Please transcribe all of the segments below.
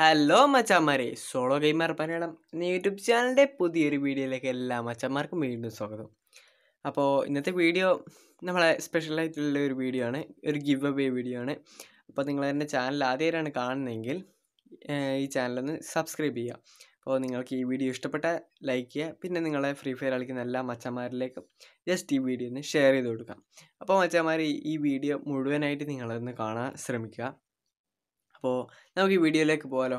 hello മച്ചാമാരെ solo gamer പറയണം എന്ന യൂട്യൂബ് ചാനലിൻ്റെ പുതിയൊരു വീഡിയോയിലേക്ക് എല്ലാ മച്ചന്മാർക്കും വീണ്ടും സ്വാഗതം അപ്പോൾ ഇന്നത്തെ വീഡിയോ നമ്മളെ സ്പെഷ്യലായിട്ടുള്ള ഒരു വീഡിയോ ആണ് ഒരു ഗിവ് അവേ വീഡിയോ ആണ് അപ്പോൾ നിങ്ങൾ എൻ്റെ ചാനൽ ആദ്യമായിട്ടാണ് കാണുന്നതെങ്കിൽ ഈ ചാനലൊന്ന് സബ്സ്ക്രൈബ് ചെയ്യുക അപ്പോൾ നിങ്ങൾക്ക് ഈ വീഡിയോ ഇഷ്ടപ്പെട്ട ലൈക്ക് ചെയ്യുക പിന്നെ നിങ്ങളെ ഫ്രീ ഫയർ കളിക്കുന്ന എല്ലാ മച്ചന്മാരിലേക്കും ജസ്റ്റ് ഈ വീഡിയോ ഒന്ന് ഷെയർ ചെയ്ത് കൊടുക്കാം അപ്പോൾ മച്ചന്മാർ ഈ വീഡിയോ മുഴുവനായിട്ട് നിങ്ങളൊന്ന് കാണാൻ ശ്രമിക്കുക അപ്പോൾ നമുക്ക് ഈ വീഡിയോയിലേക്ക് പോകാലോ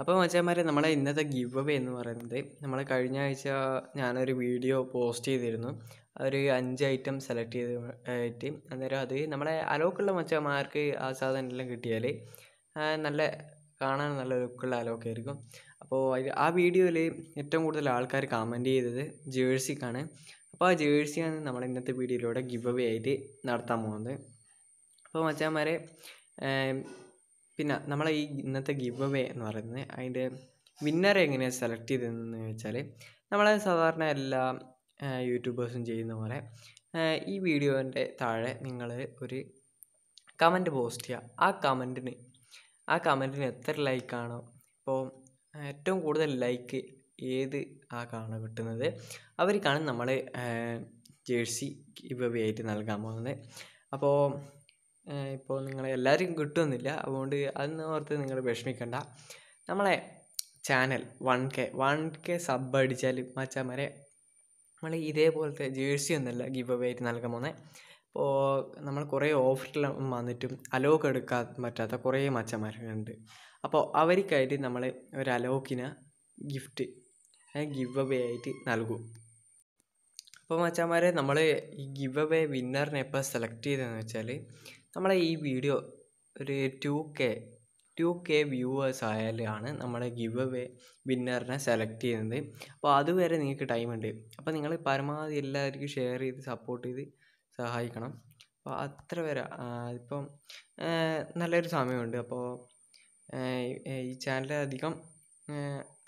അപ്പോൾ മച്ചാന്മാരെ നമ്മുടെ ഇന്നത്തെ ഗിവ് അവേ എന്ന് പറയുന്നത് നമ്മൾ കഴിഞ്ഞ ആഴ്ച ഞാനൊരു വീഡിയോ പോസ്റ്റ് ചെയ്തിരുന്നു ഒരു അഞ്ച് ഐറ്റം സെലക്ട് ചെയ്തിട്ട് അന്നേരം അത് നമ്മളെ അലോക്കുള്ള മച്ചാന്മാർക്ക് ആ സാധനം എല്ലാം കിട്ടിയാൽ നല്ല കാണാൻ നല്ല ലുക്കുള്ള ആലോക്കെ ആയിരിക്കും അപ്പോൾ ആ വീഡിയോയിൽ ഏറ്റവും കൂടുതൽ ആൾക്കാർ കമൻറ്റ് ചെയ്തത് ജേഴ്സിക്കാണ് അപ്പോൾ ആ ജേഴ്സിയാണ് നമ്മൾ ഇന്നത്തെ വീഡിയോയിലൂടെ ഗിവ് അവേ ആയിട്ട് നടത്താൻ പോകുന്നത് അപ്പോൾ മച്ചാന്മാരെ പിന്നെ നമ്മളെ ഈ ഇന്നത്തെ ഗിവ് അവേ എന്ന് പറയുന്നത് അതിൻ്റെ വിന്നറെ എങ്ങനെയാണ് സെലക്ട് ചെയ്തതെന്ന് വെച്ചാൽ നമ്മളെ സാധാരണ എല്ലാ യൂട്യൂബേഴ്സും ചെയ്യുന്ന പോലെ ഈ വീഡിയോൻ്റെ താഴെ നിങ്ങൾ ഒരു കമൻറ്റ് പോസ്റ്റ് ചെയ്യുക ആ കമൻറ്റിന് ആ കമൻറ്റിന് എത്ര ലൈക്കാണോ ഇപ്പോൾ ഏറ്റവും കൂടുതൽ ലൈക്ക് ഏത് കാണ കിട്ടുന്നത് അവർക്കാണ് നമ്മൾ ജേഴ്സി ഗിവ് ആയിട്ട് നൽകാൻ പോകുന്നത് അപ്പോൾ ഇപ്പോൾ നിങ്ങൾ എല്ലാവരും കിട്ടുമെന്നില്ല അതുകൊണ്ട് അതൊന്ന് ഓർത്ത് നിങ്ങൾ വിഷമിക്കണ്ട നമ്മളെ channel one K one K sub അടിച്ചാൽ മച്ചാമാരെ നമ്മൾ ഇതേപോലത്തെ ജേഴ്സി ഒന്നല്ല ഗിവ് അവേ ആയിട്ട് നൽകാൻ പോകുന്നത് ഇപ്പോൾ നമ്മൾ കുറേ ഓഫറിൽ വന്നിട്ടും അലോക്ക് എടുക്കാൻ പറ്റാത്ത കുറേ മച്ചന്മാരുണ്ട് അപ്പോൾ അവർക്കായിട്ട് നമ്മൾ ഒരു അലോക്കിന് ഗിഫ്റ്റ് ഗിവ് അവേ ആയിട്ട് നൽകും അപ്പോൾ മച്ചന്മാരെ നമ്മൾ ഈ ഗിവ് അവേ വിന്നറിനെ എപ്പോൾ സെലക്ട് ചെയ്തതെന്ന് വെച്ചാൽ നമ്മളെ ഈ വീഡിയോ ഒരു two K two K viewers ആയാലാണ് നമ്മളെ ഗിവ് അവേ വിന്നറിനെ സെലക്ട് ചെയ്യുന്നത് അപ്പോൾ അതുവരെ നിങ്ങൾക്ക് ടൈമുണ്ട് അപ്പോൾ നിങ്ങൾ പരമാവധി എല്ലാവർക്കും ഷെയർ ചെയ്ത് സപ്പോർട്ട് ചെയ്ത് സഹായിക്കണം അപ്പോൾ അത്ര വരെ ഇപ്പം നല്ലൊരു സമയമുണ്ട് അപ്പോൾ ഈ ചാനൽ അധികം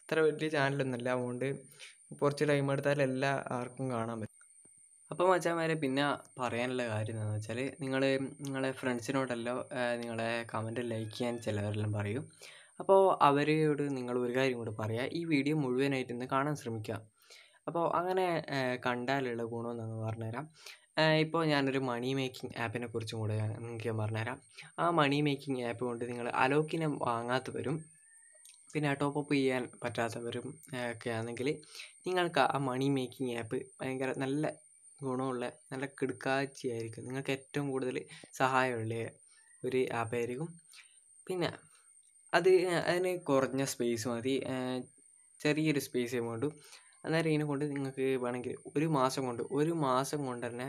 അത്ര വലിയ ചാനലൊന്നുമല്ല അതുകൊണ്ട് കുറച്ച് ടൈം എടുത്താൽ എല്ലാ ആർക്കും കാണാൻ പറ്റും അപ്പോൾ മച്ചാമാരെ പിന്നെ പറയാനുള്ള കാര്യം എന്താണെന്ന് വെച്ചാൽ നിങ്ങൾ നിങ്ങളെ ഫ്രണ്ട്സിനോടല്ലോ നിങ്ങളെ കമൻറ്റ് ലൈക്ക് ചെയ്യാൻ ചിലവരെല്ലാം പറയും അപ്പോൾ അവരോട് നിങ്ങൾ ഒരു കാര്യം കൂടി പറയുക ഈ വീഡിയോ മുഴുവനായിട്ടൊന്ന് കാണാൻ ശ്രമിക്കുക അപ്പോൾ അങ്ങനെ കണ്ടാലുള്ള ഗുണമെന്ന് അങ്ങ് പറഞ്ഞുതരാം ഇപ്പോൾ ഞാനൊരു മണി മേക്കിംഗ് ആപ്പിനെ കുറിച്ചും കൂടെ നിങ്ങൾക്ക് പറഞ്ഞുതരാം ആ മണി മേക്കിംഗ് ആപ്പ് കൊണ്ട് നിങ്ങൾ അലോക്കിനെ വാങ്ങാത്തവരും പിന്നെ ടോപ്പ് അപ്പ് ചെയ്യാൻ പറ്റാത്തവരും ഒക്കെ ആണെങ്കിൽ നിങ്ങൾക്ക് ആ മണി മേക്കിംഗ് ആപ്പ് ഭയങ്കര നല്ല ഗുണമുള്ള നല്ല കിടുക്കാച്ചിയായിരിക്കും നിങ്ങൾക്ക് ഏറ്റവും കൂടുതൽ സഹായമുള്ള ഒരു ആപ്പായിരിക്കും പിന്നെ അത് അതിന് കുറഞ്ഞ സ്പേസ് മതി ചെറിയൊരു സ്പേസ് വേണ്ടു അന്നേരം ഇതിനെ കൊണ്ട് നിങ്ങൾക്ക് വേണമെങ്കിൽ ഒരു മാസം കൊണ്ട് ഒരു മാസം കൊണ്ട് തന്നെ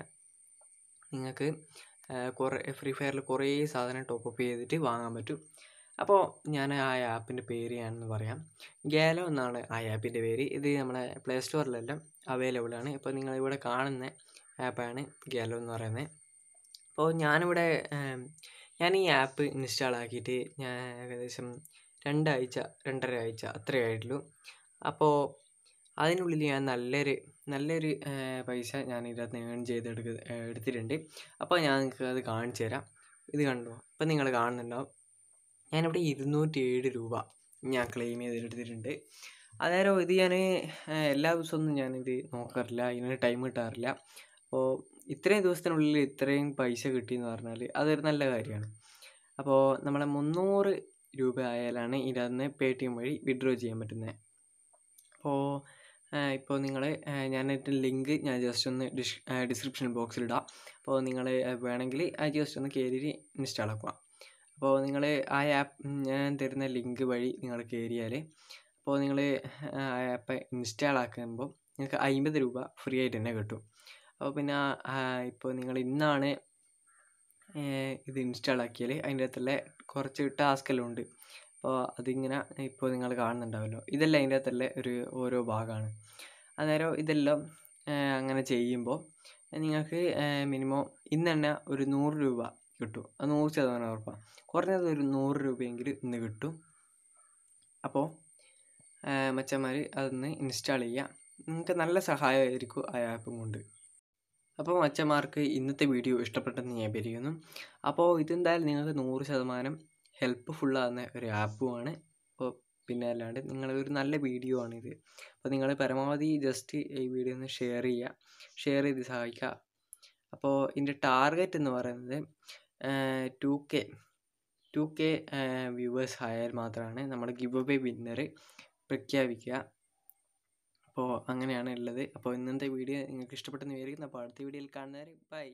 നിങ്ങൾക്ക് കുറേ ഫ്രീ ഫയറിൽ കുറേ സാധനം അപ്പ് ചെയ്തിട്ട് വാങ്ങാൻ പറ്റും അപ്പോൾ ഞാൻ ആ ആപ്പിൻ്റെ പേര് ഞാനെന്ന് പറയാം ഗാലോ എന്നാണ് ആ ആപ്പിൻ്റെ പേര് ഇത് നമ്മുടെ പ്ലേ സ്റ്റോറിലെല്ലാം അവൈലബിൾ ആണ് ഇപ്പോൾ നിങ്ങളിവിടെ കാണുന്ന ആപ്പാണ് ഗാലോ എന്ന് പറയുന്നത് അപ്പോൾ ഞാനിവിടെ ഞാൻ ഈ ആപ്പ് ഇൻസ്റ്റാൾ ആക്കിയിട്ട് ഞാൻ ഏകദേശം രണ്ടാഴ്ച രണ്ടര ആഴ്ച അത്രയേ ആയിട്ടുള്ളൂ അപ്പോൾ അതിനുള്ളിൽ ഞാൻ നല്ലൊരു നല്ലൊരു പൈസ ഞാൻ ഇതിനകത്ത് ഏൺ ചെയ്തെടുക്ക എടുത്തിട്ടുണ്ട് അപ്പോൾ ഞാൻ നിങ്ങൾക്ക് അത് കാണിച്ചു തരാം ഇത് കണ്ടോ അപ്പം നിങ്ങൾ കാണുന്നുണ്ടാവും ഞാനിവിടെ ഇരുന്നൂറ്റി ഏഴ് രൂപ ഞാൻ ക്ലെയിം ചെയ്തെടുത്തിട്ടുണ്ട് അന്നേരം ഇത് ഞാൻ എല്ലാ ദിവസമൊന്നും ഞാനിത് നോക്കാറില്ല ഇതിന് ടൈം കിട്ടാറില്ല അപ്പോൾ ഇത്രയും ദിവസത്തിനുള്ളിൽ ഇത്രയും പൈസ കിട്ടി എന്ന് പറഞ്ഞാൽ അതൊരു നല്ല കാര്യമാണ് അപ്പോൾ നമ്മളെ മുന്നൂറ് രൂപ ആയാലാണ് ഇതിനകത്ത് പേ ടി എം വഴി വിഡ്രോ ചെയ്യാൻ പറ്റുന്നത് അപ്പോൾ ഇപ്പോൾ നിങ്ങൾ ഞാനായിട്ട് ലിങ്ക് ഞാൻ ജസ്റ്റ് ഒന്ന് ഡിഷ് ഡിസ്ക്രിപ്ഷൻ ബോക്സിൽ ഇടാം അപ്പോൾ നിങ്ങൾ വേണമെങ്കിൽ അത് ജസ്റ്റ് ഒന്ന് കയറി ഇൻസ്റ്റാൾ ആക്കുക അപ്പോൾ നിങ്ങൾ ആ ആപ്പ് ഞാൻ തരുന്ന ലിങ്ക് വഴി നിങ്ങൾ കയറിയാൽ അപ്പോൾ നിങ്ങൾ ആ ആപ്പ് ഇൻസ്റ്റാൾ ആക്കുമ്പോൾ നിങ്ങൾക്ക് അമ്പത് രൂപ ഫ്രീ ആയിട്ട് തന്നെ കിട്ടും അപ്പോൾ പിന്നെ ഇപ്പോൾ നിങ്ങൾ ഇന്നാണ് ഇത് ഇൻസ്റ്റാൾ ആക്കിയാൽ അതിൻ്റെ അകത്തുള്ള കുറച്ച് ടാസ്ക് എല്ലാം ഉണ്ട് അപ്പോൾ അതിങ്ങനെ ഇപ്പോൾ നിങ്ങൾ കാണുന്നുണ്ടാവുമല്ലോ ഇതെല്ലാം അതിൻ്റെ അകത്തുള്ള ഒരു ഓരോ ഭാഗമാണ് അന്നേരം ഇതെല്ലാം അങ്ങനെ ചെയ്യുമ്പോൾ നിങ്ങൾക്ക് മിനിമം ഇന്ന് തന്നെ ഒരു നൂറ് രൂപ കിട്ടും അത് നൂറ് ശതമാനം ഉറപ്പാണ് കുറഞ്ഞത് ഒരു നൂറ് രൂപയെങ്കിലും ഇന്ന് കിട്ടും അപ്പോൾ മച്ചന്മാർ അതൊന്ന് ഇൻസ്റ്റാൾ ചെയ്യുക നിങ്ങൾക്ക് നല്ല സഹായമായിരിക്കും ആ ആപ്പും കൊണ്ട് അപ്പോൾ മച്ചന്മാർക്ക് ഇന്നത്തെ വീഡിയോ ഇഷ്ടപ്പെട്ടെന്ന് ഞാൻ വിചാരിക്കുന്നു അപ്പോൾ ഇതെന്തായാലും നിങ്ങൾക്ക് നൂറ് ശതമാനം ഹെൽപ്പ്ഫുള്ളാകുന്ന ഒരു ആപ്പുമാണ് അപ്പോൾ പിന്നെ അല്ലാണ്ട് നിങ്ങളൊരു നല്ല വീഡിയോ ആണിത് അപ്പോൾ നിങ്ങൾ പരമാവധി ജസ്റ്റ് ഈ വീഡിയോ ഒന്ന് ഷെയർ ചെയ്യുക ഷെയർ ചെയ്ത് സഹായിക്കുക അപ്പോൾ ഇതിൻ്റെ ടാർഗറ്റ് എന്ന് പറയുന്നത് two K two K viewers ആയാൽ മാത്രമാണ് നമ്മുടെ ഗിവ് അവേ വിന്നർ പ്രഖ്യാപിക്കുക അപ്പോൾ അങ്ങനെയാണ് ഉള്ളത് അപ്പോൾ ഇന്നത്തെ വീഡിയോ നിങ്ങൾക്ക് ഇഷ്ടപ്പെട്ടെന്ന് വിചാരിക്കുന്നു അപ്പോൾ അടുത്ത വീഡിയോയിൽ കാണുന്നവരെ ബൈ